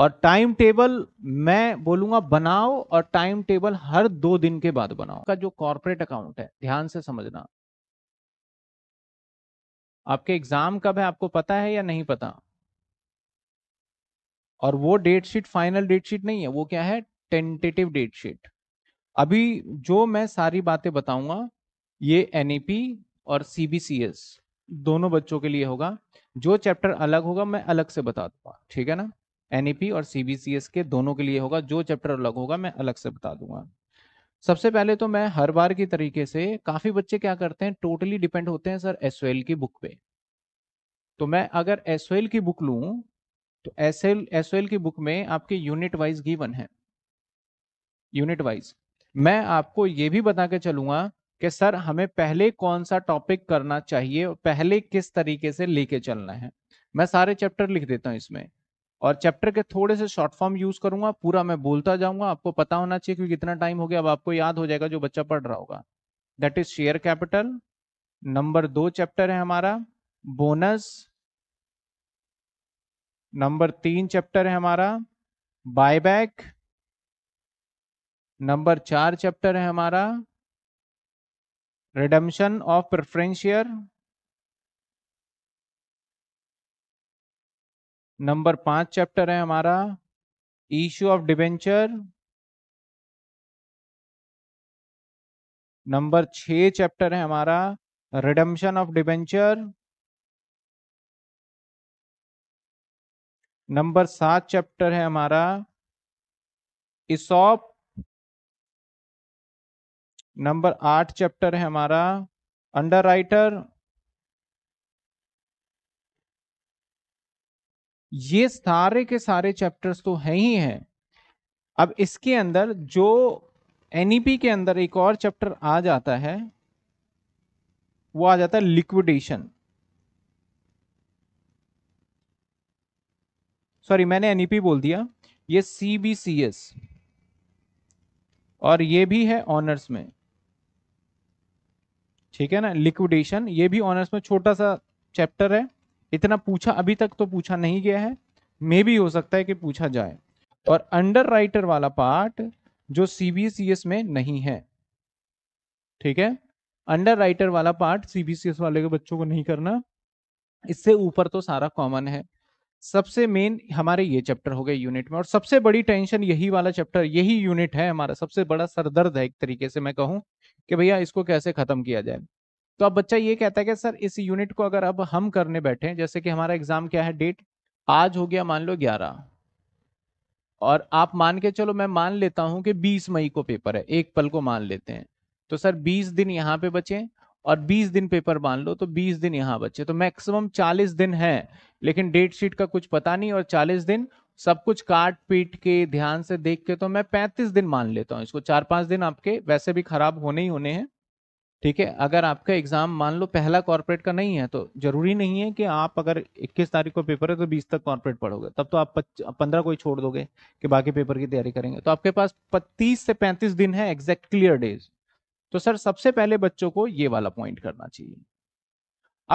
और time table मैं बोलूंगा बनाओ और टाइम टेबल हर दो दिन के बाद बनाओ का जो कॉर्पोरेट अकाउंट है ध्यान से समझना आपके एग्जाम कब है आपको पता है या नहीं पता और वो date sheet final date sheet नहीं है वो क्या है टेंटेटिव डेट शीट अभी जो मैं सारी बातें बताऊंगा ये एनईपी e और सीबीसीएस दोनों बच्चों के लिए होगा जो चैप्टर अलग होगा मैं अलग से बता दूंगा ठीक है ना एनईपी e और सीबीसीएस के दोनों के लिए होगा जो चैप्टर अलग होगा मैं अलग से बता दूंगा सबसे पहले तो मैं हर बार की तरीके से काफी बच्चे क्या करते हैं टोटली डिपेंड होते हैं सर एस की बुक पे तो मैं अगर एस की बुक लू तो एस एल की बुक में आपके यूनिट वाइज गिवन है यूनिट वाइज मैं आपको ये भी बता के चलूंगा कि सर हमें पहले कौन सा टॉपिक करना चाहिए और पहले किस तरीके से लेके चलना है मैं सारे चैप्टर लिख देता हूँ इसमें और चैप्टर के थोड़े से शॉर्ट फॉर्म यूज करूंगा पूरा मैं बोलता जाऊंगा आपको पता होना चाहिए क्योंकि कितना टाइम हो गया अब आपको याद हो जाएगा जो बच्चा पढ़ रहा होगा that is share capital number दो चैप्टर है हमारा बोनस नंबर तीन चैप्टर है हमारा बायबैक नंबर चार चैप्टर है हमारा रिडम्शन ऑफ प्रेफरेंशियर नंबर पांच चैप्टर है हमारा इश्यू ऑफ डिबेंचर नंबर छ चैप्टर है हमारा रिडम्शन ऑफ डिबेंचर नंबर सात चैप्टर है हमारा इसॉप नंबर आठ चैप्टर है हमारा अंडर राइटर ये सारे के सारे चैप्टर्स तो है ही हैं अब इसके अंदर जो एन e के अंदर एक और चैप्टर आ जाता है वो आ जाता है लिक्विडेशन सॉरी मैंने एन e बोल दिया ये सी और ये भी है ऑनर्स में ठीक है ना लिक्विडेशन ये भी ऑनर्स में छोटा सा चैप्टर है इतना पूछा अभी तक तो पूछा नहीं गया है मे भी हो सकता है कि पूछा जाए और अंडर राइटर वाला पार्ट जो सीबीसीएस में नहीं है ठीक है अंडर राइटर वाला पार्ट सीबीसीएस वाले के बच्चों को नहीं करना इससे ऊपर तो सारा कॉमन है सबसे मेन हमारे ये चैप्टर हो गए यूनिट में और सबसे बड़ी टेंशन यही वाला चैप्टर यही यूनिट है हमारा सबसे बड़ा सरदर्द है एक तरीके से मैं कहूं कि भैया इसको कैसे खत्म किया जाए तो अब बच्चा ये कहता है कि सर इस यूनिट को अगर अब हम करने बैठे जैसे कि हमारा एग्जाम क्या है डेट आज हो गया मान लो ग्यारह और आप मान के चलो मैं मान लेता हूं कि 20 मई को पेपर है एक पल को मान लेते हैं तो सर 20 दिन यहाँ पे बचे और 20 दिन पेपर मान लो तो 20 दिन यहाँ बचे तो मैक्सिमम 40 दिन है लेकिन डेट शीट का कुछ पता नहीं और 40 दिन सब कुछ काट पीट के ध्यान से देख के तो मैं 35 दिन मान लेता हूँ इसको चार पांच दिन आपके वैसे भी खराब होने ही होने हैं ठीक है अगर आपका एग्जाम मान लो पहला कॉर्पोरेट का नहीं है तो जरूरी नहीं है कि आप अगर 21 तारीख को पेपर है तो 20 तक कॉर्पोरेट पढ़ोगे तब तो आप पंद्रह को ही छोड़ दोगे कि बाकी पेपर की तैयारी करेंगे तो आपके पास 30 से 35 दिन है एग्जैक्ट क्लियर डेज तो सर सबसे पहले बच्चों को ये वाला पॉइंट करना चाहिए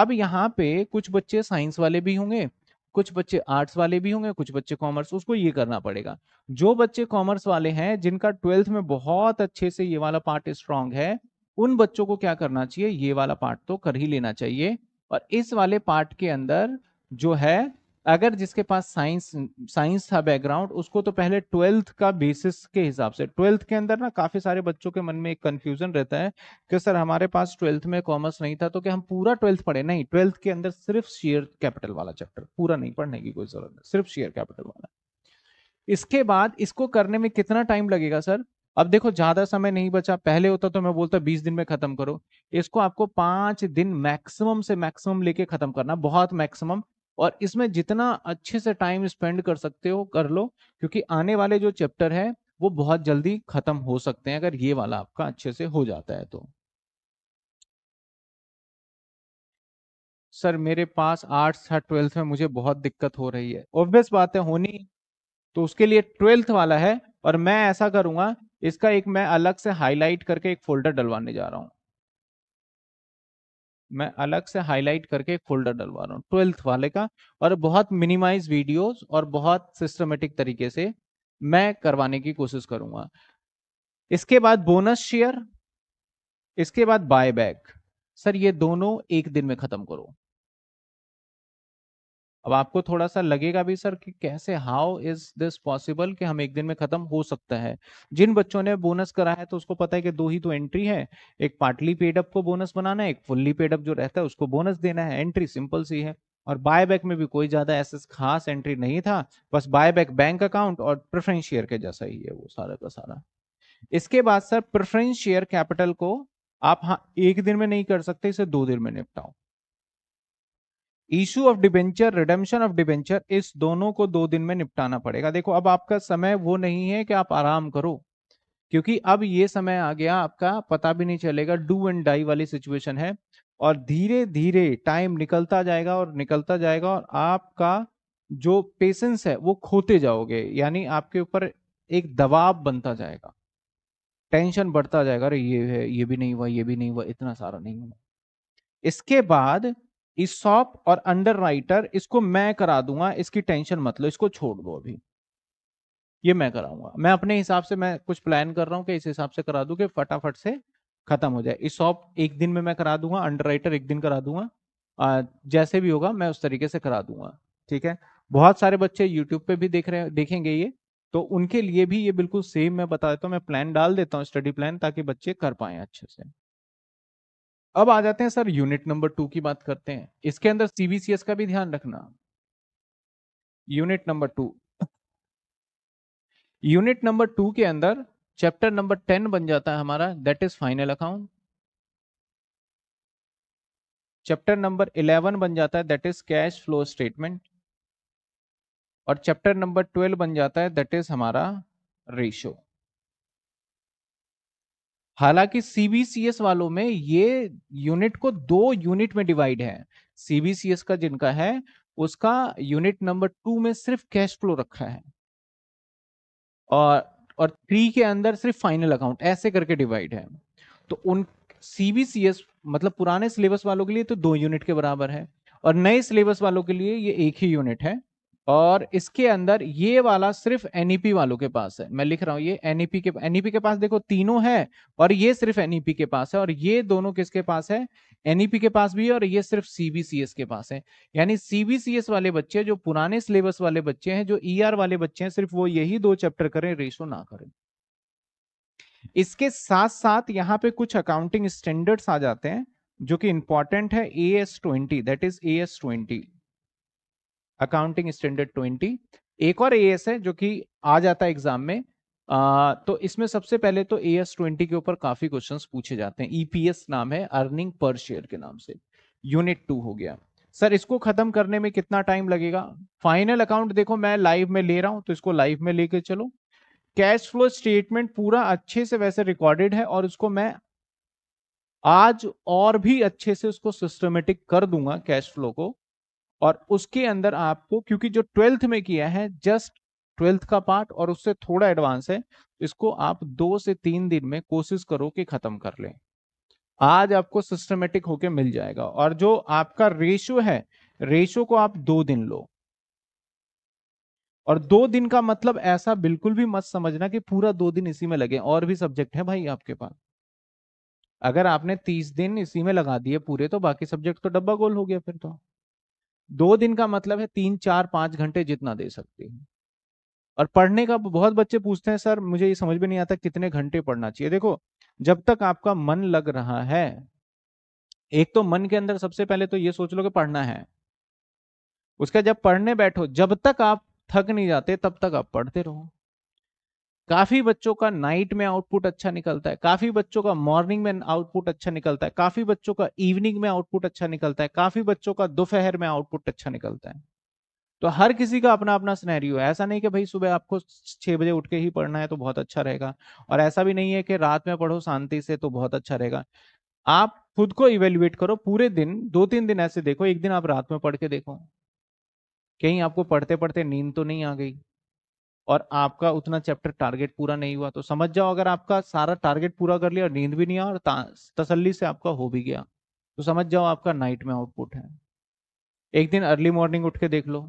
अब यहाँ पे कुछ बच्चे साइंस वाले भी होंगे कुछ बच्चे आर्ट्स वाले भी होंगे कुछ बच्चे कॉमर्स उसको ये करना पड़ेगा जो बच्चे कॉमर्स वाले हैं जिनका ट्वेल्थ में बहुत अच्छे से ये वाला पार्ट स्ट्रांग है उन बच्चों को क्या करना चाहिए ये वाला पार्ट तो कर ही लेना चाहिए और इस वाले पार्ट के अंदर जो है अगर जिसके पास साइंस साइंस था बैकग्राउंड उसको तो पहले ट्वेल्थ का बेसिस के हिसाब से ट्वेल्थ के अंदर ना काफी सारे बच्चों के मन में एक कंफ्यूजन रहता है कि सर हमारे पास ट्वेल्थ में कॉमर्स नहीं था तो क्या हम पूरा ट्वेल्थ पढ़े नहीं ट्वेल्थ के अंदर सिर्फ शेयर कैपिटल वाला चैप्टर पूरा नहीं पढ़ने की कोई जरूरत नहीं सिर्फ शेयर कैपिटल वाला इसके बाद इसको करने में कितना टाइम लगेगा सर अब देखो ज्यादा समय नहीं बचा पहले होता तो मैं बोलता बीस दिन में खत्म करो इसको आपको पांच दिन मैक्सिमम से मैक्सिमम लेके खत्म करना बहुत मैक्सिमम और इसमें जितना अच्छे से टाइम स्पेंड कर सकते हो कर लो क्योंकि आने वाले जो चैप्टर है वो बहुत जल्दी खत्म हो सकते हैं अगर ये वाला आपका अच्छे से हो जाता है तो सर मेरे पास आर्ट्स था ट्वेल्थ में मुझे बहुत दिक्कत हो रही है ऑब्वियस बात है होनी तो उसके लिए ट्वेल्थ वाला है और मैं ऐसा करूंगा इसका एक मैं अलग से हाईलाइट करके एक फोल्डर डलवाने जा रहा हूं मैं अलग से हाईलाइट करके एक फोल्डर डलवा रहा हूँ ट्वेल्थ वाले का और बहुत मिनिमाइज वीडियोस और बहुत सिस्टमेटिक तरीके से मैं करवाने की कोशिश करूंगा इसके बाद बोनस शेयर इसके बाद बायबैक सर ये दोनों एक दिन में खत्म करो अब आपको थोड़ा सा लगेगा भी सर कि कैसे हाउ इज दिस पॉसिबल कि हम एक दिन में खत्म हो सकता है जिन बच्चों ने बोनस करा है तो उसको पता है कि दो ही तो एंट्री है एक पार्टली पेडअप को बोनस बनाना है एक फुल्ली पेडअप जो रहता है उसको बोनस देना है एंट्री सिंपल सी है और बायबैक में भी कोई ज्यादा ऐसे खास एंट्री नहीं था बस बायबैक बैंक अकाउंट और प्रेफरेंस शेयर के जैसा ही है वो सारा का सारा इसके बाद सर प्रेफरेंस शेयर कैपिटल को आप हाँ एक दिन में नहीं कर सकते इसे दो दिन में निपटाओ issue of debenture redemption of debenture इस दोनों को दो दिन में निपटाना पड़ेगा देखो अब आपका समय वो नहीं है कि आप आराम करो क्योंकि अब ये समय आ गया आपका पता भी नहीं चलेगा डू एंड डाई वाली सिचुएशन है और धीरे धीरे टाइम निकलता जाएगा और निकलता जाएगा और आपका जो पेशेंस है वो खोते जाओगे यानी आपके ऊपर एक दबाव बनता जाएगा टेंशन बढ़ता जाएगा अरे ये है ये भी नहीं हुआ ये भी नहीं हुआ इतना सारा नहीं हुआ इसके बाद इसॉप और अंडर राइटर इसको मैं करा दूंगा इसकी टेंशन मत लो इसको छोड़ दो अभी ये मैं कराऊंगा मैं अपने हिसाब से मैं कुछ प्लान कर रहा हूँ कि इस हिसाब से करा दूं कि फटाफट से खत्म हो जाए इसॉप एक दिन में मैं करा दूंगा अंडर राइटर एक दिन करा दूंगा जैसे भी होगा मैं उस तरीके से करा दूंगा ठीक है बहुत सारे बच्चे यूट्यूब पे भी देख रहे देखेंगे ये तो उनके लिए भी ये बिल्कुल सेम मैं बता देता हूँ मैं प्लान डाल देता हूँ स्टडी प्लान ताकि बच्चे कर पाए अच्छे से अब आ जाते हैं सर यूनिट नंबर टू की बात करते हैं इसके अंदर सीबीसीएस का भी ध्यान रखना unit number two unit number two के अंदर चैप्टर नंबर टेन बन जाता है हमारा that is final account chapter number eleven बन जाता है that is cash flow statement और चैप्टर नंबर ट्वेल्व बन जाता है दैट इज हमारा रेशो हालांकि सीबीसीएस वालों में ये यूनिट को दो यूनिट में डिवाइड है सीबीसीएस का जिनका है उसका यूनिट नंबर टू में सिर्फ कैश फ्लो रखा है और और थ्री के अंदर सिर्फ फाइनल अकाउंट ऐसे करके डिवाइड है तो उन सीबीसीएस मतलब पुराने सिलेबस वालों के लिए तो दो यूनिट के बराबर है और नए सिलेबस वालों के लिए ये एक ही यूनिट है और इसके अंदर ये वाला सिर्फ एनईपी e वालों के पास है मैं लिख रहा हूँ ये एनईपी e के एनईपी e के पास देखो तीनों है और ये सिर्फ एनईपी के पास है और ये दोनों किसके पास है एनईपी के पास भी है और ये सिर्फ सीबीसीएस के पास है यानी सीबीसीएस वाले बच्चे जो पुराने सिलेबस वाले बच्चे हैं जो ई ER वाले बच्चे हैं सिर्फ वो यही दो चैप्टर करें रेशो ना करें इसके साथ साथ यहाँ पे कुछ अकाउंटिंग स्टैंडर्ड्स आ जाते हैं जो कि इंपॉर्टेंट है A S twenty that is A S twenty accounting standard twenty एक और ए है जो कि आ जाता है एग्जाम में आ, तो इसमें सबसे पहले तो ए एस ट्वेंटी के ऊपर काफी क्वेश्चन पूछे जाते हैं ईपीएस e नाम है अर्निंग पर शेयर के नाम से यूनिट टू हो गया सर इसको खत्म करने में कितना टाइम लगेगा फाइनल अकाउंट देखो मैं लाइव में ले रहा हूं तो इसको लाइव में लेके चलो कैश फ्लो स्टेटमेंट पूरा अच्छे से वैसे रिकॉर्डेड है और उसको मैं आज और भी अच्छे से उसको सिस्टमेटिक कर दूंगा कैश फ्लो को और उसके अंदर आपको क्योंकि जो ट्वेल्थ में किया है जस्ट ट्वेल्थ का पार्ट और उससे थोड़ा एडवांस है इसको आप दो से तीन दिन में कोशिश करो कि खत्म कर लें आज आपको सिस्टमेटिक होके मिल जाएगा और जो आपका रेशो है रेशो को आप दो दिन लो और दो दिन का मतलब ऐसा बिल्कुल भी मत समझना कि पूरा दो दिन इसी में लगे और भी सब्जेक्ट है भाई आपके पास अगर आपने तीस दिन इसी में लगा दिए पूरे तो बाकी सब्जेक्ट तो डब्बा गोल हो गया फिर तो दो दिन का मतलब है तीन चार पांच घंटे जितना दे सकते हैं और पढ़ने का बहुत बच्चे पूछते हैं सर मुझे ये समझ में नहीं आता कितने घंटे पढ़ना चाहिए देखो जब तक आपका मन लग रहा है एक तो मन के अंदर सबसे पहले तो ये सोच लो कि पढ़ना है उसका जब पढ़ने बैठो जब तक आप थक नहीं जाते तब तक आप पढ़ते रहो काफी बच्चों का नाइट में आउटपुट अच्छा निकलता है काफी बच्चों का मॉर्निंग में आउटपुट अच्छा निकलता है काफी बच्चों का इवनिंग में आउटपुट अच्छा निकलता है काफी बच्चों का दोपहर में आउटपुट अच्छा निकलता है तो हर किसी का अपना अपना स्नैरियो है ऐसा नहीं कि भाई सुबह आपको छह बजे उठ के ही पढ़ना है तो बहुत अच्छा रहेगा और ऐसा भी नहीं है कि रात में पढ़ो शांति से तो बहुत अच्छा रहेगा आप खुद को इवेल्युएट करो पूरे दिन दो तीन दिन ऐसे देखो एक दिन आप रात में पढ़ के देखो कहीं आपको पढ़ते पढ़ते नींद तो नहीं आ गई और आपका उतना चैप्टर टारगेट पूरा नहीं हुआ तो समझ जाओ अगर आपका सारा टारगेट पूरा कर लिया और नींद भी नहीं आ और तसल्ली से आपका हो भी गया तो समझ जाओ आपका नाइट में आउटपुट है एक दिन अर्ली मॉर्निंग उठ के देख लो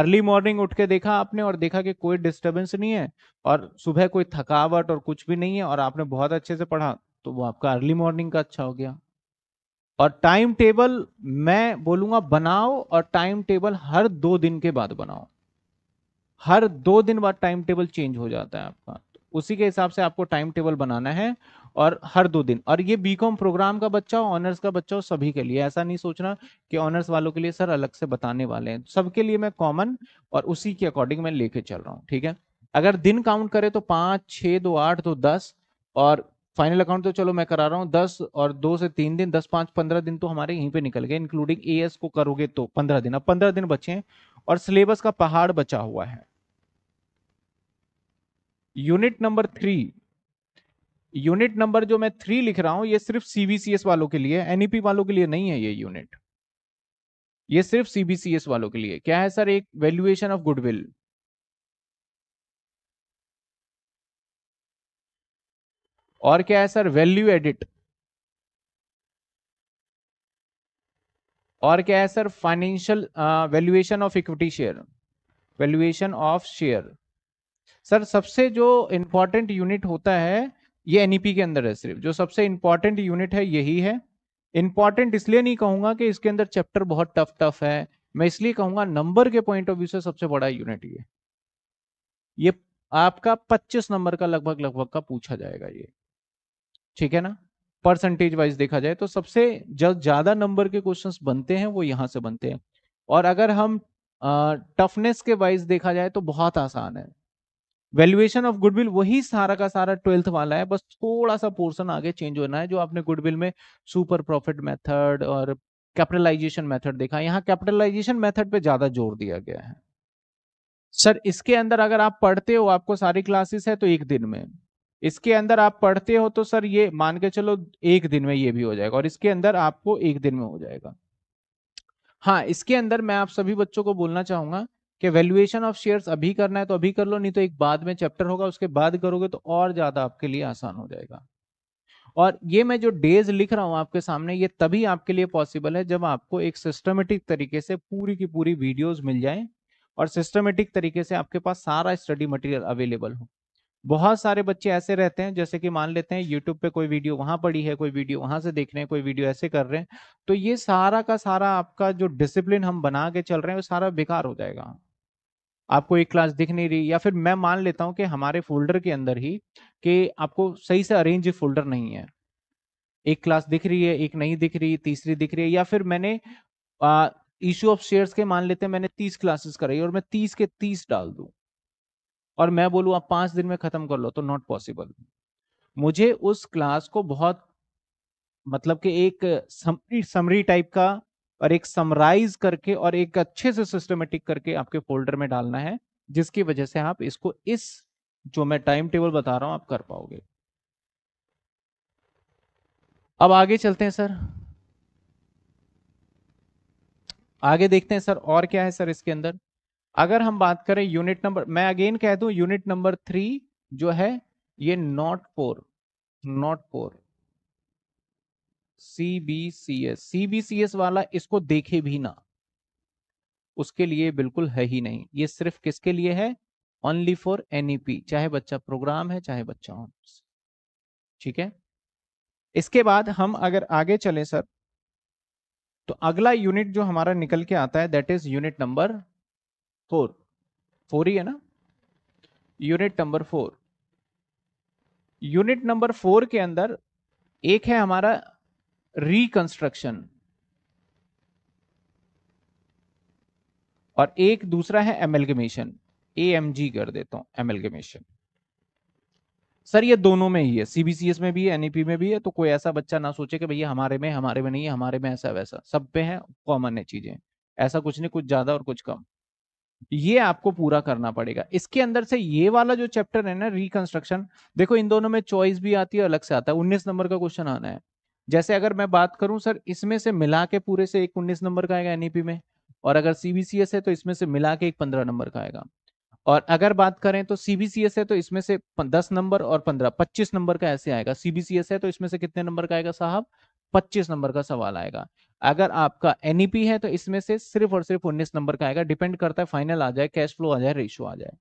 अर्ली मॉर्निंग उठ के देखा आपने और देखा कि कोई डिस्टर्बेंस नहीं है और सुबह कोई थकावट और कुछ भी नहीं है और आपने बहुत अच्छे से पढ़ा तो वो आपका अर्ली मॉर्निंग का अच्छा हो गया और टाइम टेबल मैं बोलूंगा बनाओ और टाइम टेबल हर दो दिन के बाद बनाओ हर दो दिन बाद टाइम टेबल चेंज हो जाता है आपका तो उसी के हिसाब से आपको टाइम टेबल बनाना है और हर दो दिन और ये बीकॉम प्रोग्राम का बच्चा हो ऑनर्स का बच्चा हो सभी के लिए ऐसा नहीं सोचना कि ऑनर्स वालों के लिए सर अलग से बताने वाले हैं सबके लिए मैं कॉमन और उसी के अकॉर्डिंग मैं लेके चल रहा हूँ ठीक है अगर दिन काउंट करें तो पाँच छः दो आठ दो दस और फाइनल अकाउंट तो चलो मैं करा रहा हूँ दस और दो से तीन दिन दस पांच पंद्रह दिन तो हमारे यहीं पे निकल गए इंक्लूडिंग ए को करोगे तो पंद्रह दिन अब पंद्रह दिन बचे हैं और सिलेबस का पहाड़ बचा हुआ है unit number three unit number जो मैं थ्री लिख रहा हूं ये सिर्फ सीबीसीएस वालों के लिए एनईपी e वालों के लिए नहीं है ये यूनिट ये सिर्फ सीबीसीएस वालों के लिए क्या है सर एक वैल्यूएशन ऑफ गुडविल और क्या है सर वैल्यू एडिट और क्या है sir financial valuation of equity share valuation of share sir सबसे जो इंपॉर्टेंट यूनिट होता है ये एनईपी e के अंदर है सिर्फ जो सबसे इंपॉर्टेंट यूनिट है यही है इंपॉर्टेंट इसलिए नहीं कहूंगा कि इसके अंदर चैप्टर बहुत टफ टफ है मैं इसलिए कहूंगा नंबर के पॉइंट ऑफ व्यू से सबसे बड़ा यूनिट ये ये आपका 25 नंबर का लगभग लगभग का पूछा जाएगा ये ठीक है ना परसेंटेज वाइज देखा जाए तो सबसे ज्यादा नंबर के क्वेश्चंस बनते हैं वो यहाँ से बनते हैं और अगर हम टफनेस के वाइज देखा जाए तो बहुत आसान है वैल्यूएशन ऑफ गुडविल वही सारा का सारा ट्वेल्थ वाला है बस थोड़ा सा पोर्सन आगे चेंज होना है जो आपने गुडविल में सुपर प्रॉफिट मैथड और कैपिटलाइजेशन मैथड देखा यहाँ कैपिटलाइजेशन मैथड पर ज्यादा जोर दिया गया है सर इसके अंदर अगर आप पढ़ते हो आपको सारी क्लासेस है तो एक दिन में इसके अंदर आप पढ़ते हो तो सर ये मान के चलो एक दिन में ये भी हो जाएगा और इसके अंदर आपको एक दिन में हो जाएगा हाँ इसके अंदर मैं आप सभी बच्चों को बोलना चाहूंगा कि वैल्यूएशन ऑफ शेयर्स अभी करना है तो अभी कर लो नहीं तो एक बाद में चैप्टर होगा उसके बाद करोगे तो और ज्यादा आपके लिए आसान हो जाएगा और ये मैं जो डेज लिख रहा हूँ आपके सामने ये तभी आपके लिए पॉसिबल है जब आपको एक सिस्टमेटिक तरीके से पूरी की पूरी वीडियोज मिल जाए और सिस्टमेटिक तरीके से आपके पास सारा स्टडी मटेरियल अवेलेबल हो बहुत सारे बच्चे ऐसे रहते हैं जैसे कि मान लेते हैं यूट्यूब पे कोई वीडियो वहां पड़ी है कोई वीडियो वहां से देख रहे हैं कोई वीडियो ऐसे कर रहे हैं तो ये सारा का सारा आपका जो डिसिप्लिन हम बना के चल रहे हैं वो सारा बेकार हो जाएगा आपको एक क्लास दिख नहीं रही या फिर मैं मान लेता हूं कि हमारे फोल्डर के अंदर ही कि आपको सही से अरेंज फोल्डर नहीं है एक क्लास दिख रही है एक नहीं दिख रही तीसरी दिख रही है या फिर मैंने इश्यू ऑफ शेयर्स के मान लेते हैं मैंने तीस क्लासेस कराई और मैं तीस के तीस डाल दूँ और मैं बोलूँ आप पांच दिन में खत्म कर लो तो नॉट पॉसिबल मुझे उस क्लास को बहुत मतलब कि एक समरी समरी टाइप का और एक समराइज करके और एक अच्छे से सिस्टमेटिक करके आपके फोल्डर में डालना है जिसकी वजह से आप इसको इस जो मैं टाइम टेबल बता रहा हूं आप कर पाओगे अब आगे चलते हैं सर आगे देखते हैं सर और क्या है सर इसके अंदर अगर हम बात करें यूनिट नंबर मैं अगेन कह दू यूनिट नंबर थ्री जो है ये not for not for C B C S C B C S वाला इसको देखे भी ना उसके लिए बिल्कुल है ही नहीं ये सिर्फ किसके लिए है ओनली फॉर एनईपी चाहे बच्चा प्रोग्राम है चाहे बच्चा ऑनर्स ठीक है इसके बाद हम अगर आगे चले सर तो अगला यूनिट जो हमारा निकल के आता है that is unit number four four ही है ना unit number four unit number four के अंदर एक है हमारा रिकंस्ट्रक्शन और एक दूसरा है एमएलगमेशन एएमजी कर देता हूं एमएलगमेशन सर ये दोनों में ही है सीबीसीएस में भी है एनईपी e में भी है तो कोई ऐसा बच्चा ना सोचे कि भैया हमारे में हमारे में नहीं है हमारे में ऐसा वैसा सब पे है कॉमन है चीजें ऐसा कुछ नहीं कुछ ज्यादा और कुछ कम ये आपको पूरा करना पड़ेगा इसके अंदर से ये वाला जो चैप्टर है ना रिकंस्ट्रक्शन देखो इन दोनों में चॉइस भी आती है अलग से आता है उन्नीस नंबर का क्वेश्चन आना है जैसे अगर मैं बात करूं सर इसमें से मिला के पूरे से एक उन्नीस नंबर का आएगा एनईपी e में और अगर सीबीसीएस है तो इसमें से मिला के एक पंद्रह नंबर का आएगा और अगर बात करें तो सीबीसीएस है तो इसमें से दस नंबर और पंद्रह पच्चीस नंबर का ऐसे आएगा सीबीसीएस है तो इसमें से कितने नंबर का आएगा साहब पच्चीस नंबर का सवाल आएगा अगर आपका एनईपी e है तो इसमें से सिर्फ और सिर्फ 19 नंबर का आएगा डिपेंड करता है फाइनल आ जाए कैश फ्लो आ जाए रेशो आ जाए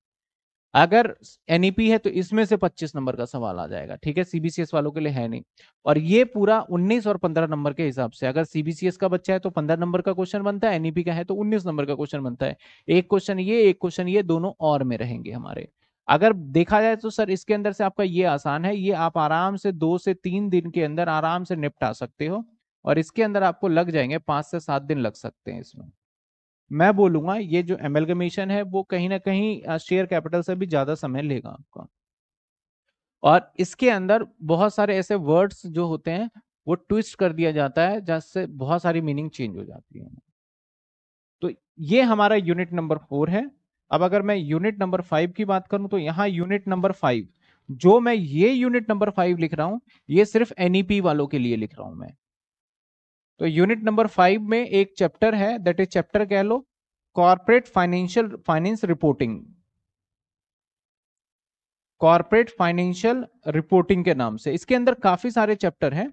अगर एनईपी e है तो इसमें से 25 नंबर का सवाल आ जाएगा ठीक है सीबीसीएस वालों के लिए है नहीं और ये पूरा 19 और 15 नंबर के हिसाब से अगर सीबीसीएस का बच्चा है तो 15 नंबर का क्वेश्चन बनता है एनईपी e का है तो 19 नंबर का क्वेश्चन बनता है एक क्वेश्चन ये एक क्वेश्चन ये दोनों और में रहेंगे हमारे अगर देखा जाए तो सर इसके अंदर से आपका ये आसान है ये आप आराम से दो से तीन दिन के अंदर आराम से निपटा सकते हो और इसके अंदर आपको लग जाएंगे पांच से सात दिन लग सकते हैं इसमें मैं बोलूंगा ये जो एमेलगमेशन है वो कहीं ना कहीं शेयर कैपिटल से भी ज़्यादा समय लेगा आपका और इसके अंदर बहुत सारे ऐसे वर्ड्स जो होते हैं वो ट्विस्ट कर दिया जाता है जिससे बहुत सारी मीनिंग चेंज हो जाती है तो ये हमारा यूनिट नंबर फोर है अब अगर मैं यूनिट नंबर फाइव की बात करूं तो यहाँ यूनिट नंबर फाइव जो मैं ये यूनिट नंबर फाइव लिख रहा हूँ ये सिर्फ एनईपी e वालों के लिए लिख रहा हूँ मैं तो यूनिट नंबर फाइव में एक चैप्टर है दैट इज चैप्टर कह लो corporate financial finance reporting corporate financial reporting के नाम से इसके अंदर काफी सारे चैप्टर हैं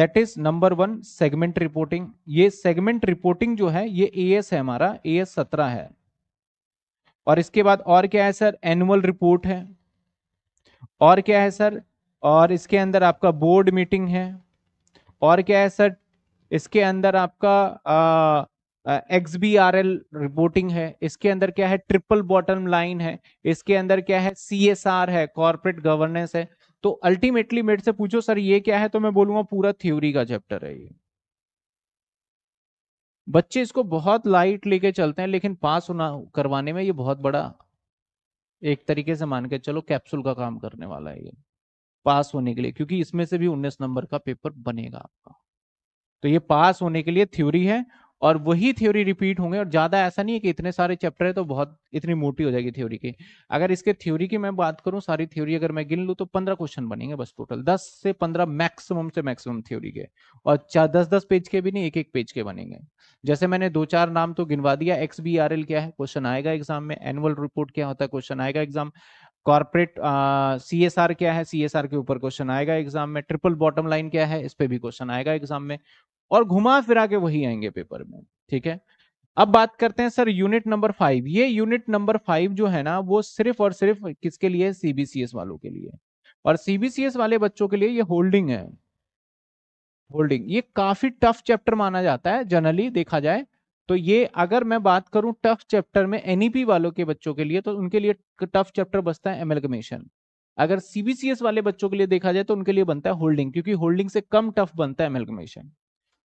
that is number one segment reporting ये सेगमेंट रिपोर्टिंग जो है ये ए एस है हमारा ए एस सत्रह है और इसके बाद और क्या है सर एनुअल रिपोर्ट है और क्या है सर और इसके अंदर आपका बोर्ड मीटिंग है और क्या है सर इसके अंदर आपका X B R L reporting है इसके अंदर क्या है ट्रिपल बॉटम लाइन है इसके अंदर क्या है सी एस आर है कॉर्पोरेट गवर्नेंस है तो अल्टीमेटली मेरे से पूछो सर ये क्या है तो मैं बोलूंगा पूरा थ्योरी का चैप्टर है ये बच्चे इसको बहुत लाइट लेके चलते हैं लेकिन पास होना करवाने में ये बहुत बड़ा एक तरीके से मान के चलो कैप्सूल का काम करने वाला है ये पास होने के लिए क्योंकि इसमें से भी 19 नंबर का पेपर बनेगा आपका तो ये पास होने के लिए थ्योरी है और वही थ्योरी रिपीट होंगे और ज्यादा ऐसा नहीं है कि इतने सारे चैप्टर है तो बहुत इतनी मोटी हो जाएगी थ्योरी की अगर इसके थ्योरी की मैं बात करूं सारी थ्योरी अगर मैं गिन लूं तो पंद्रह क्वेश्चन बनेंगे बस टोटल दस से पंद्रह मैक्सिमम से मैक्सिमम थ्योरी के और चार दस दस पेज के भी नहीं एक एक पेज के बनेंगे जैसे मैंने दो चार नाम तो गिनवा दिया एक्स बी आर एल क्या है क्वेश्चन आएगा एग्जाम में एनुअल रिपोर्ट क्या होता है क्वेश्चन आएगा exam corporate C S R क्या है सी एस आर के ऊपर क्वेश्चन आएगा एग्जाम में ट्रिपल बॉटम लाइन क्या है इस पे भी क्वेश्चन आएगा एग्जाम में और घुमा फिरा के वही आएंगे पेपर में ठीक है अब बात करते हैं सर यूनिट नंबर फाइव ये यूनिट नंबर फाइव जो है ना वो सिर्फ और सिर्फ किसके लिए सीबीसीएस वालों के लिए और सीबीसीएस वाले बच्चों के लिए ये होल्डिंग है होल्डिंग ये काफी टफ चैप्टर माना जाता है जनरली देखा जाए तो ये अगर मैं बात करूं टफ चैप्टर में एनईपी e वालों के बच्चों के लिए तो उनके लिए टफ चैप्टर बसता है एमलगमेशन अगर सीबीसीएस वाले बच्चों के लिए देखा जाए तो उनके लिए बनता है होल्डिंग क्योंकि होल्डिंग से कम टफ बनता है एमलगमेशन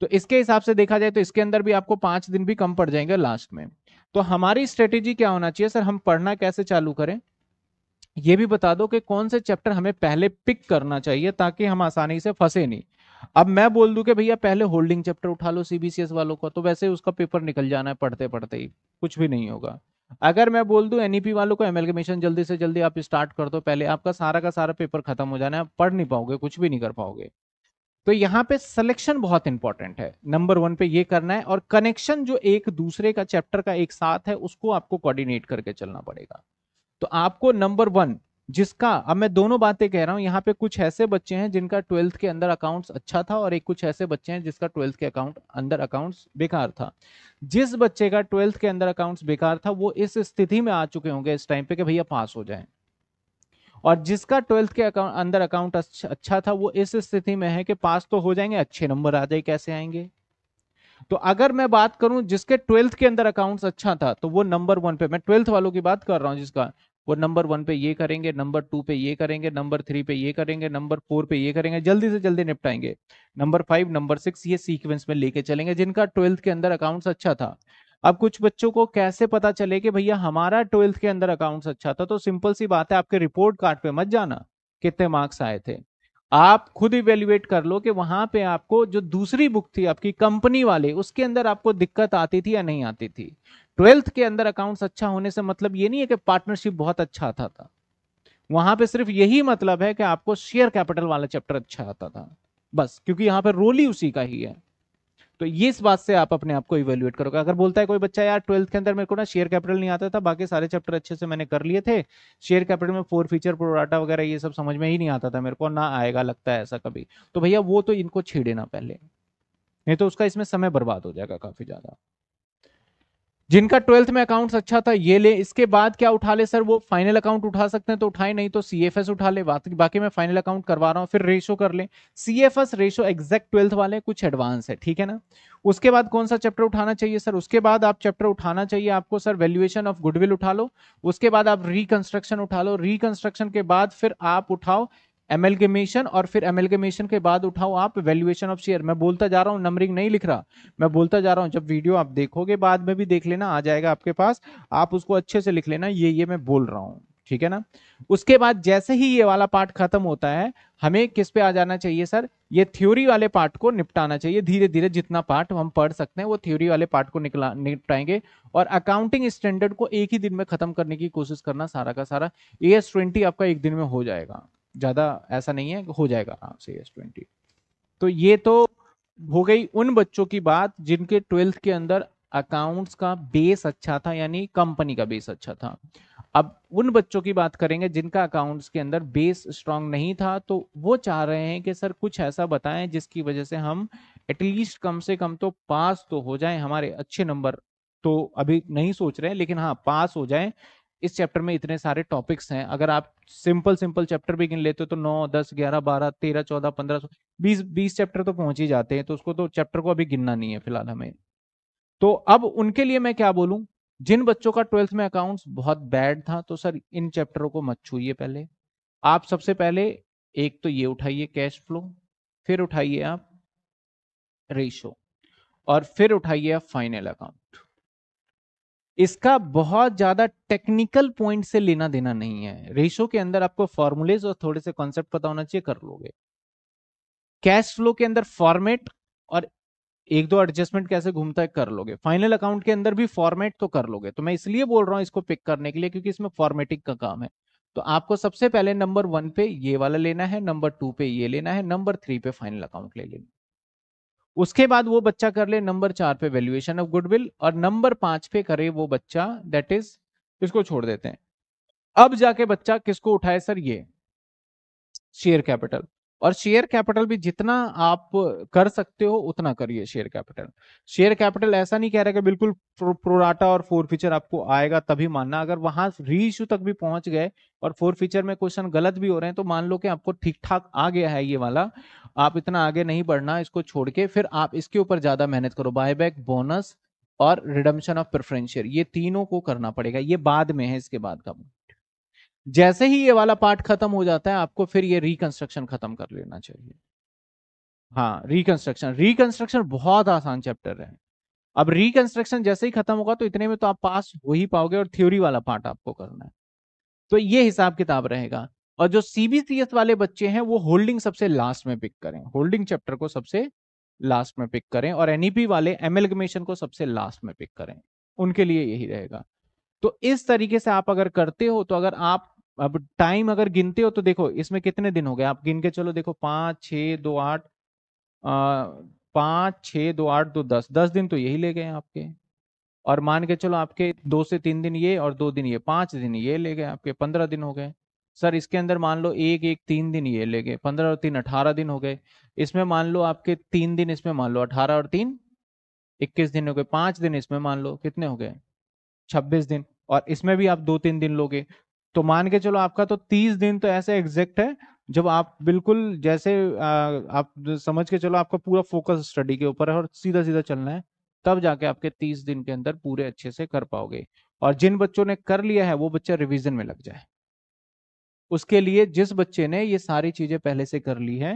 तो इसके हिसाब से देखा जाए तो इसके अंदर भी आपको पांच दिन भी कम पड़ जाएंगे लास्ट में तो हमारी स्ट्रेटेजी क्या होना चाहिए सर हम पढ़ना कैसे चालू करें यह भी बता दो कि कौन से चैप्टर हमें पहले पिक करना चाहिए ताकि हम आसानी से फंसे नहीं अब मैं बोल दूं कि भैया पहले होल्डिंग चैप्टर उठा लो सीबीसीएस वालों का तो वैसे उसका पेपर निकल जाना है पढ़ते पढ़ते ही कुछ भी नहीं होगा अगर मैं बोल दूं एनईपी e वालों को एमएलगेमेशन जल्दी से जल्दी आप स्टार्ट कर दो पहले आपका सारा का सारा पेपर खत्म हो जाना है पढ़ नहीं पाओगे कुछ भी नहीं कर पाओगे तो यहाँ पे सिलेक्शन बहुत इंपॉर्टेंट है नंबर वन पे ये करना है और कनेक्शन जो एक दूसरे का चैप्टर का एक साथ है उसको आपको कोऑर्डिनेट करके चलना पड़ेगा तो आपको नंबर वन जिसका अब मैं दोनों बातें कह रहा हूँ यहाँ पे कुछ ऐसे बच्चे हैं जिनका ट्वेल्थ के अंदर अकाउंट्स अच्छा था और एक कुछ ऐसे बच्चे हैं जिसका ट्वेल्थ के अकाउंट अंदर अकाउंट्स बेकार था जिस बच्चे का ट्वेल्थ के अंदर अकाउंट्स बेकार था वो इस स्थिति में आ चुके होंगे इस टाइम पे कि भैया पास हो जाए और जिसका ट्वेल्थ के अकाउंट अंदर अकाउंट अच्छा था वो इस स्थिति में है कि पास तो हो जाएंगे अच्छे नंबर आ जाए कैसे आएंगे तो अगर मैं बात करूं जिसके ट्वेल्थ के अंदर अकाउंट अच्छा था तो वो नंबर वन पे मैं ट्वेल्थ वालों की बात कर रहा हूं जिसका वो नंबर वन पे ये करेंगे नंबर टू पे ये करेंगे नंबर थ्री पे ये करेंगे नंबर फोर पे ये करेंगे जल्दी से जल्दी निपटाएंगे नंबर फाइव नंबर सिक्स ये सीक्वेंस में लेके चलेंगे जिनका ट्वेल्थ के अंदर अकाउंट्स अच्छा था अब कुछ बच्चों को कैसे पता चले कि भैया हमारा ट्वेल्थ के अंदर अकाउंट्स अच्छा था तो सिंपल सी बात है आपके रिपोर्ट कार्ड पे मत जाना कितने मार्क्स आए थे आप खुद इवेल्युएट कर लो कि वहां पे आपको जो दूसरी बुक थी आपकी कंपनी वाले उसके अंदर आपको दिक्कत आती थी या नहीं आती थी ट्वेल्थ के अंदर अकाउंट्स अच्छा होने से मतलब ये नहीं है कि पार्टनरशिप बहुत अच्छा आता था वहां पर सिर्फ यही मतलब है कि आपको शेयर कैपिटल वाला चैप्टर अच्छा आता था बस क्योंकि यहाँ पे रोल ही उसी का ही है तो ये इस बात से आप अपने आप को इवेल्युएट करोगे अगर बोलता है कोई बच्चा यार ट्वेल्थ के अंदर मेरे को ना शेयर कैपिटल नहीं आता था बाकी सारे चैप्टर अच्छे से मैंने कर लिए थे शेयर कैपिटल में फोर फीचर प्रोडाटा वगैरह ये सब समझ में ही नहीं आता था मेरे को ना आएगा लगता है ऐसा कभी तो भैया वो तो इनको छेड़े ना पहले नहीं तो उसका इसमें समय बर्बाद हो जाएगा काफी ज्यादा जिनका ट्वेल्थ में अकाउंट्स अच्छा था ये ले इसके बाद क्या उठा ले सर वो फाइनल अकाउंट उठा सकते हैं तो उठाए नहीं तो सी एफ एस उठा ले बाकी मैं फाइनल अकाउंट करवा रहा हूँ फिर रेशो कर ले C F S ratio exact twelfth वाले कुछ एडवांस है ठीक है ना उसके बाद कौन सा चैप्टर उठाना चाहिए सर उसके बाद आप चैप्टर उठाना चाहिए आपको सर वैल्यूएशन ऑफ गुडविल उठा लो उसके बाद आप रिकंस्ट्रक्शन उठा लो रिकंस्ट्रक्शन के बाद फिर आप उठाओ एमएलगेमेशन और फिर एमएलगेमेशन के बाद उठाओ आप वैल्यूएशन ऑफ शेयर मैं बोलता जा रहा हूँ नंबरिंग नहीं लिख रहा मैं बोलता जा रहा हूँ जब वीडियो आप देखोगे बाद में भी देख लेना आ जाएगा आपके पास आप उसको अच्छे से लिख लेना ये ये मैं बोल रहा हूँ ठीक है ना उसके बाद जैसे ही ये वाला पार्ट खत्म होता है हमें किस पे आ जाना चाहिए सर ये थ्योरी वाले पार्ट को निपटाना चाहिए धीरे धीरे जितना पार्ट हम पढ़ सकते हैं वो थ्योरी वाले पार्ट को निकला निपटाएंगे और अकाउंटिंग स्टैंडर्ड को एक ही दिन में खत्म करने की कोशिश करना सारा का सारा ए एस ट्वेंटी आपका एक दिन में हो जाएगा ज़्यादा ऐसा नहीं है हो जाएगा आराम से यस ट्वेंटी तो ये तो हो गई उन बच्चों की बात जिनके ट्वेल्थ के अंदर अकाउंट्स का बेस अच्छा था यानी कंपनी का बेस अच्छा था अब उन बच्चों की बात करेंगे जिनका अकाउंट्स के अंदर बेस स्ट्रांग नहीं था तो वो चाह रहे हैं कि सर कुछ ऐसा बताएं जिसकी वजह से हम एटलीस्ट कम से कम तो पास तो हो जाएं हमारे अच्छे नंबर तो अभी नहीं सोच रहे हैं लेकिन हाँ पास हो जाएं इस चैप्टर में इतने सारे टॉपिक्स हैं अगर आप सिंपल सिंपल चैप्टर भी गिन लेते हो तो नौ दस ग्यारह बारह तेरह चौदह पंद्रह बीस बीस चैप्टर तो पहुंच ही जाते हैं तो उसको तो चैप्टर को अभी गिनना नहीं है फिलहाल हमें तो अब उनके लिए मैं क्या बोलूँ जिन बच्चों का ट्वेल्थ में अकाउंट्स बहुत बैड था तो सर इन चैप्टरों को मत छूए पहले आप सबसे पहले एक तो ये उठाइए कैश फ्लो फिर उठाइए आप रेशो और फिर उठाइए आप फाइनल अकाउंट इसका बहुत ज्यादा टेक्निकल पॉइंट से लेना देना नहीं है रेशो के अंदर आपको फॉर्मुलेज और थोड़े से कॉन्सेप्ट पता होना चाहिए कर लोगे कैश फ्लो के अंदर फॉर्मेट और एक दो एडजस्टमेंट कैसे घूमता है कर लोगे फाइनल अकाउंट के अंदर भी फॉर्मेट तो कर लोगे तो मैं इसलिए बोल रहा हूं इसको पिक करने के लिए क्योंकि इसमें फॉर्मेटिंग का काम है तो आपको सबसे पहले नंबर वन पे ये वाला लेना है नंबर टू पे ये लेना है नंबर थ्री पे फाइनल अकाउंट ले लेना उसके बाद वो बच्चा कर ले नंबर चार पे वैल्यूएशन ऑफ गुडविल और नंबर पांच पे करे वो बच्चा दैट इज इसको छोड़ देते हैं अब जाके बच्चा किसको उठाए सर ये शेयर कैपिटल और शेयर कैपिटल भी जितना आप कर सकते हो उतना करिए शेयर कैपिटल शेयर कैपिटल ऐसा नहीं कह रहा कि बिल्कुल प्रोराटा और फोर फीचर आपको आएगा तभी मानना अगर वहां री इशू तक भी पहुंच गए और फोर फीचर में क्वेश्चन गलत भी हो रहे हैं तो मान लो कि आपको ठीक ठाक आ गया है ये वाला आप इतना आगे नहीं बढ़ना इसको छोड़ के फिर आप इसके ऊपर ज्यादा मेहनत करो बैक बोनस और रिडम्शन ऑफ प्रेफरेंस शेयर ये तीनों को करना पड़ेगा ये बाद में है इसके बाद का जैसे ही ये वाला पार्ट खत्म हो जाता है आपको फिर ये रिकंस्ट्रक्शन खत्म कर लेना चाहिए हाँ रिकंस्ट्रक्शन रिकंस्ट्रक्शन बहुत आसान चैप्टर है अब रिकंस्ट्रक्शन जैसे ही खत्म होगा तो इतने में तो आप पास हो ही पाओगे और थ्योरी वाला पार्ट आपको करना है तो ये हिसाब किताब रहेगा और जो सीबीसीएस वाले बच्चे हैं वो होल्डिंग सबसे लास्ट में पिक करें होल्डिंग चैप्टर को सबसे लास्ट में पिक करें और एनईपी e वाले एमेलगमेशन को सबसे लास्ट में पिक करें उनके लिए यही रहेगा तो इस तरीके से आप अगर करते हो तो अगर आप अब टाइम अगर गिनते हो तो देखो इसमें कितने दिन हो गए आप गिन के चलो देखो पांच छ दो आठ पांच छ दो आठ दो दस दस दिन तो यही ले गए आपके और मान के चलो आपके दो से तीन दिन ये और दो दिन ये पांच दिन ये ले गए आपके पंद्रह दिन हो गए सर इसके अंदर मान लो एक एक तीन दिन ये ले गए पंद्रह और तीन अठारह दिन हो गए इसमें मान लो आपके तीन दिन इसमें मान लो अठारह और तीन इक्कीस दिन हो गए पांच दिन इसमें मान लो कितने हो गए छब्बीस दिन और इसमें भी आप दो तीन दिन लोगे तो मान के चलो आपका तो तीस दिन तो ऐसे एग्जैक्ट है जब आप बिल्कुल जैसे आ, आप समझ के चलो आपका पूरा फोकस स्टडी के ऊपर है और सीधा सीधा चलना है तब जाके आपके तीस दिन के अंदर पूरे अच्छे से कर पाओगे और जिन बच्चों ने कर लिया है वो बच्चा रिविजन में लग जाए उसके लिए जिस बच्चे ने ये सारी चीजें पहले से कर ली है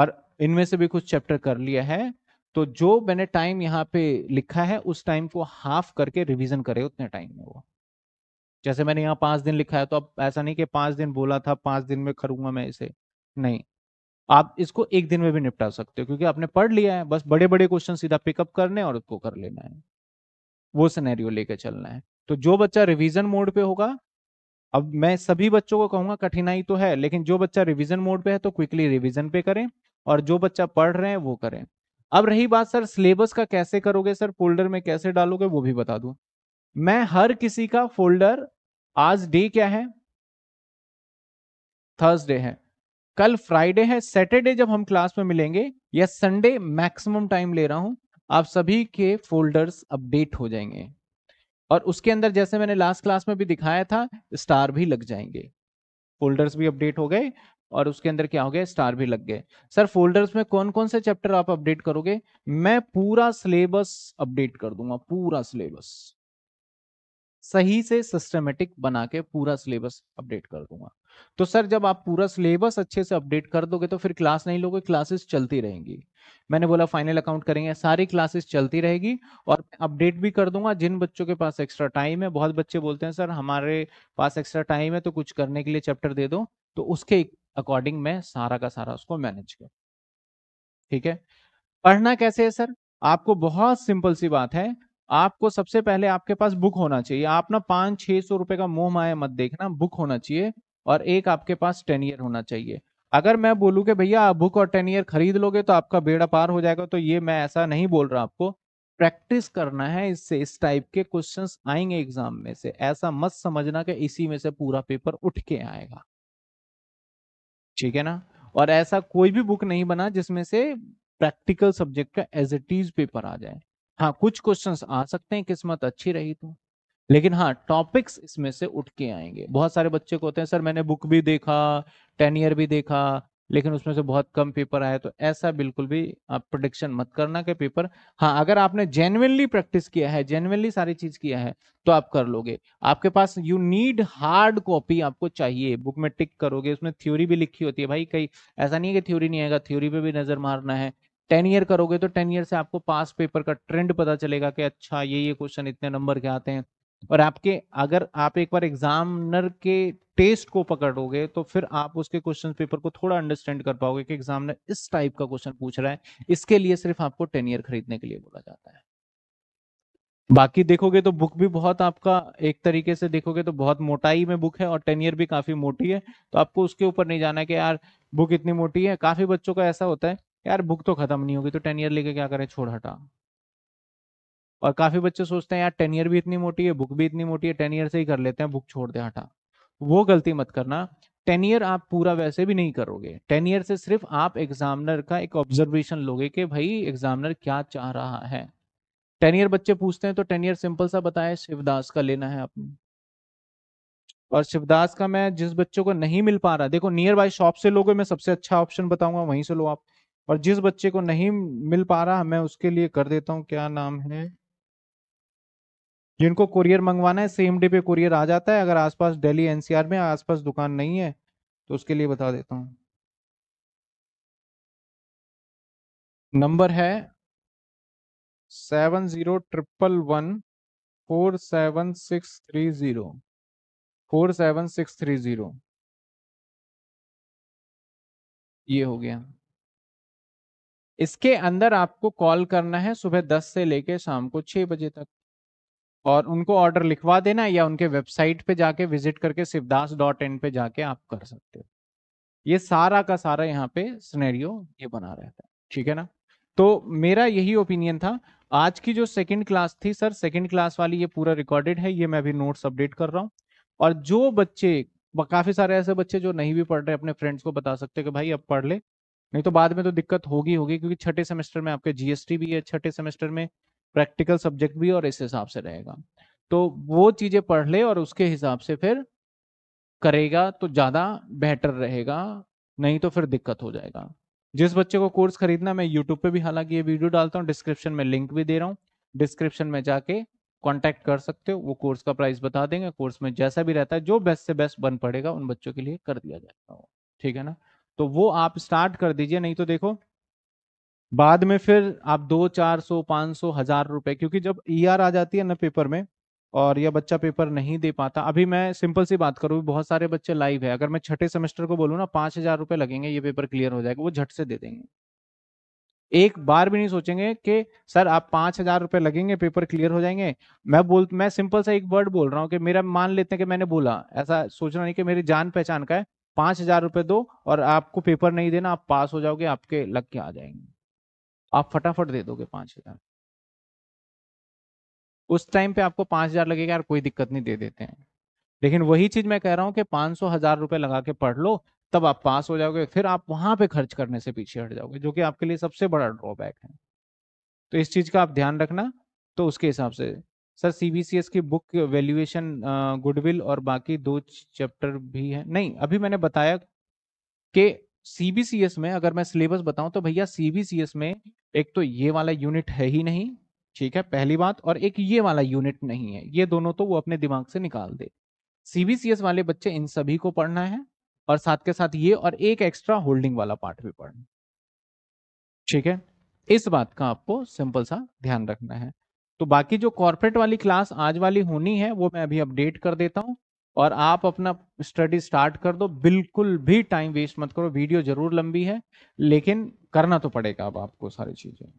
और इनमें से भी कुछ चैप्टर कर लिया है तो जो मैंने टाइम यहाँ पे लिखा है उस टाइम को हाफ करके रिवीजन करे उतने टाइम में वो जैसे मैंने यहाँ पाँच दिन लिखा है तो अब ऐसा नहीं कि पाँच दिन बोला था पाँच दिन में करूँगा मैं इसे नहीं आप इसको एक दिन में भी निपटा सकते हो क्योंकि आपने पढ़ लिया है बस बड़े बड़े क्वेश्चन सीधा पिकअप करने और उसको कर लेना है वो सिनेरियो लेके चलना है तो जो बच्चा रिवीजन मोड पे होगा अब मैं सभी बच्चों को कहूंगा कठिनाई तो है लेकिन जो बच्चा रिवीजन मोड पे है तो क्विकली रिवीजन पे करें और जो बच्चा पढ़ रहे हैं वो करें अब रही बात सर सिलेबस का कैसे करोगे सर फोल्डर में कैसे डालोगे वो भी बता दूं मैं हर किसी का फोल्डर आज डे क्या है थर्सडे है कल फ्राइडे है सैटरडे जब हम क्लास में मिलेंगे या संडे मैक्सिमम टाइम ले रहा हूं आप सभी के फोल्डर्स अपडेट हो जाएंगे और उसके अंदर जैसे मैंने लास्ट क्लास में भी दिखाया था स्टार भी लग जाएंगे फोल्डर्स भी अपडेट हो गए और उसके अंदर क्या हो गया स्टार भी लग गए सर फोल्डर्स में कौन कौन से चैप्टर आप अपडेट करोगे मैं पूरा सिलेबस अपडेट कर दूंगा पूरा सिलेबस सही से सिस्टमेटिक बना के पूरा सिलेबस अपडेट कर दूंगा तो सर जब आप पूरा सिलेबस अच्छे से अपडेट कर दोगे तो फिर क्लास नहीं लोगे क्लासेस चलती रहेंगी मैंने बोला फाइनल अकाउंट करेंगे सारी क्लासेस चलती रहेगी और अपडेट भी कर दूंगा जिन बच्चों के पास एक्स्ट्रा टाइम है बहुत बच्चे बोलते हैं सर हमारे पास एक्स्ट्रा टाइम है तो कुछ करने के लिए चैप्टर दे दो तो उसके अकॉर्डिंग मैं सारा का सारा उसको मैनेज कर ठीक है पढ़ना कैसे है सर आपको बहुत सिंपल सी बात है आपको सबसे पहले आपके पास बुक होना चाहिए आप ना पाँच छः सौ रुपये का मोह माया मत देखना बुक होना चाहिए और एक आपके पास टेन ईयर होना चाहिए अगर मैं बोलूँ कि भैया आप बुक और टेन ईयर खरीद लोगे तो आपका बेड़ा पार हो जाएगा तो ये मैं ऐसा नहीं बोल रहा आपको प्रैक्टिस करना है इससे इस टाइप के क्वेश्चन आएंगे एग्जाम में से ऐसा मत समझना कि इसी में से पूरा पेपर उठ के आएगा ठीक है ना और ऐसा कोई भी बुक नहीं बना जिसमें से प्रैक्टिकल सब्जेक्ट का एज इट इज पेपर आ जाए हाँ कुछ क्वेश्चन आ सकते हैं किस्मत अच्छी रही तो लेकिन हाँ टॉपिक्स इसमें से उठ के आएंगे बहुत सारे बच्चे को होते हैं सर मैंने बुक भी देखा टेन ईयर भी देखा लेकिन उसमें से बहुत कम पेपर आया तो ऐसा बिल्कुल भी आप प्रोडिक्शन मत करना के पेपर हाँ अगर आपने जेनुअनली प्रैक्टिस किया है जेनुअनली सारी चीज किया है तो आप कर लोगे आपके पास यू नीड हार्ड कॉपी आपको चाहिए बुक में टिक करोगे उसमें थ्योरी भी लिखी होती है भाई कहीं ऐसा नहीं है कि थ्योरी नहीं आएगा थ्योरी पे भी नजर मारना है टेन ईयर करोगे तो टेन ईयर से आपको पास पेपर का ट्रेंड पता चलेगा कि अच्छा ये ये क्वेश्चन इतने नंबर के आते हैं और आपके अगर आप एक बार एग्जामिनर के टेस्ट को पकड़ोगे तो फिर आप उसके क्वेश्चन पेपर को थोड़ा अंडरस्टैंड कर पाओगे कि एग्जामिनर इस टाइप का क्वेश्चन पूछ रहा है इसके लिए सिर्फ आपको टेन ईयर खरीदने के लिए बोला जाता है बाकी देखोगे तो बुक भी बहुत आपका एक तरीके से देखोगे तो बहुत मोटाई में बुक है और टेन ईयर भी काफी मोटी है तो आपको उसके ऊपर नहीं जाना है कि यार बुक इतनी मोटी है काफी बच्चों का ऐसा होता है यार बुक तो खत्म नहीं होगी तो टेन ईयर लेके क्या करें छोड़ हटा और काफी बच्चे सोचते हैं यार टेन ईयर भी इतनी मोटी है बुक भी इतनी मोटी है टेन ईयर से ही कर लेते हैं बुक छोड़ दे हटा वो गलती मत करना टेन ईयर आप पूरा वैसे भी नहीं करोगे टेन ईयर से सिर्फ आप एग्जामिनर का एक ऑब्जर्वेशन लोगे कि भाई एग्जामिनर क्या चाह रहा है टेन ईयर बच्चे पूछते हैं तो टेन ईयर सिंपल सा बताए शिवदास का लेना है आपने और शिवदास का मैं जिस बच्चों को नहीं मिल पा रहा देखो नियर बाई शॉप से लोगे मैं सबसे अच्छा ऑप्शन बताऊंगा वहीं से लो आप और जिस बच्चे को नहीं मिल पा रहा मैं उसके लिए कर देता हूँ क्या नाम है जिनको कुरियर मंगवाना है सेम डे पे कुरियर आ जाता है अगर आसपास दिल्ली एनसीआर में आसपास दुकान नहीं है तो उसके लिए बता देता हूँ नंबर है seven zero triple one four seven six three zero four seven six three zero ये हो गया इसके अंदर आपको कॉल करना है सुबह दस से लेके शाम को छह बजे तक और उनको ऑर्डर लिखवा देना या उनके वेबसाइट पे जाके विजिट करके शिवदास डॉट इन पे जाके आप कर सकते हो ये सारा का सारा यहाँ पे स्नेरियो ये बना रहता है ठीक है ना तो मेरा यही ओपिनियन था आज की जो सेकंड क्लास थी सर सेकंड क्लास वाली ये पूरा रिकॉर्डेड है ये मैं अभी नोट्स अपडेट कर रहा हूँ और जो बच्चे काफी सारे ऐसे बच्चे जो नहीं भी पढ़ रहे अपने फ्रेंड्स को बता सकते कि भाई अब पढ़ ले नहीं तो बाद में तो दिक्कत होगी होगी क्योंकि छठे सेमेस्टर में आपके जीएसटी भी है छठे सेमेस्टर में प्रैक्टिकल सब्जेक्ट भी और इस हिसाब से रहेगा तो वो चीजें पढ़ ले और उसके हिसाब से फिर करेगा तो ज्यादा बेहतर रहेगा नहीं तो फिर दिक्कत हो जाएगा जिस बच्चे को कोर्स खरीदना मैं यूट्यूब पे भी हालांकि ये वीडियो डालता हूँ डिस्क्रिप्शन में लिंक भी दे रहा हूँ डिस्क्रिप्शन में जाके कॉन्टेक्ट कर सकते हो वो कोर्स का प्राइस बता देंगे कोर्स में जैसा भी रहता है जो बेस्ट से बेस्ट बन पड़ेगा उन बच्चों के लिए कर दिया जाएगा ठीक है ना तो वो आप स्टार्ट कर दीजिए नहीं तो देखो बाद में फिर आप दो चार सौ पाँच सौ हजार रुपए क्योंकि जब ई e आ जाती है ना पेपर में और यह बच्चा पेपर नहीं दे पाता अभी मैं सिंपल सी बात करूँ बहुत सारे बच्चे लाइव है अगर मैं छठे सेमेस्टर को बोलूँ ना पांच हजार रुपए लगेंगे ये पेपर क्लियर हो जाएगा वो झट से दे देंगे एक बार भी नहीं सोचेंगे कि सर आप पांच हजार रुपए लगेंगे पेपर क्लियर हो जाएंगे मैं बोल मैं सिंपल सा एक वर्ड बोल रहा हूँ कि मेरा मान लेते हैं कि मैंने बोला ऐसा सोचना नहीं कि मेरी जान पहचान का है पांच हजार रुपए दो और आपको पेपर नहीं देना आप पास हो जाओगे आपके लग के आ जाएंगे आप फटाफट दे दोगे पांच हजार उस टाइम पे आपको पांच हजार लगेगा यार कोई दिक्कत नहीं दे देते हैं लेकिन वही चीज मैं कह रहा हूं कि पांच सौ हजार रुपए लगा के पढ़ लो तब आप पास हो जाओगे फिर आप वहां पे खर्च करने से पीछे हट जाओगे जो कि आपके लिए सबसे बड़ा ड्रॉबैक है तो इस चीज का आप ध्यान रखना तो उसके हिसाब से सर सीबीसीएस की बुक वैल्यूएशन गुडविल और बाकी दो चैप्टर भी है नहीं अभी मैंने बताया कि सीबीसीएस में अगर मैं सिलेबस बताऊं तो भैया सीबीसीएस में एक तो ये वाला यूनिट है ही नहीं ठीक है पहली बात और एक ये वाला यूनिट नहीं है ये दोनों तो वो अपने दिमाग से निकाल दे सीबीसीएस वाले बच्चे इन सभी को पढ़ना है और साथ के साथ ये और एक एक्स्ट्रा होल्डिंग वाला पार्ट भी पढ़ना ठीक है इस बात का आपको सिंपल सा ध्यान रखना है तो बाकी जो कॉर्पोरेट वाली क्लास आज वाली होनी है वो मैं अभी अपडेट कर देता हूँ और आप अपना स्टडी स्टार्ट कर दो बिल्कुल भी टाइम वेस्ट मत करो वीडियो जरूर लंबी है लेकिन करना तो पड़ेगा अब आपको सारी चीजें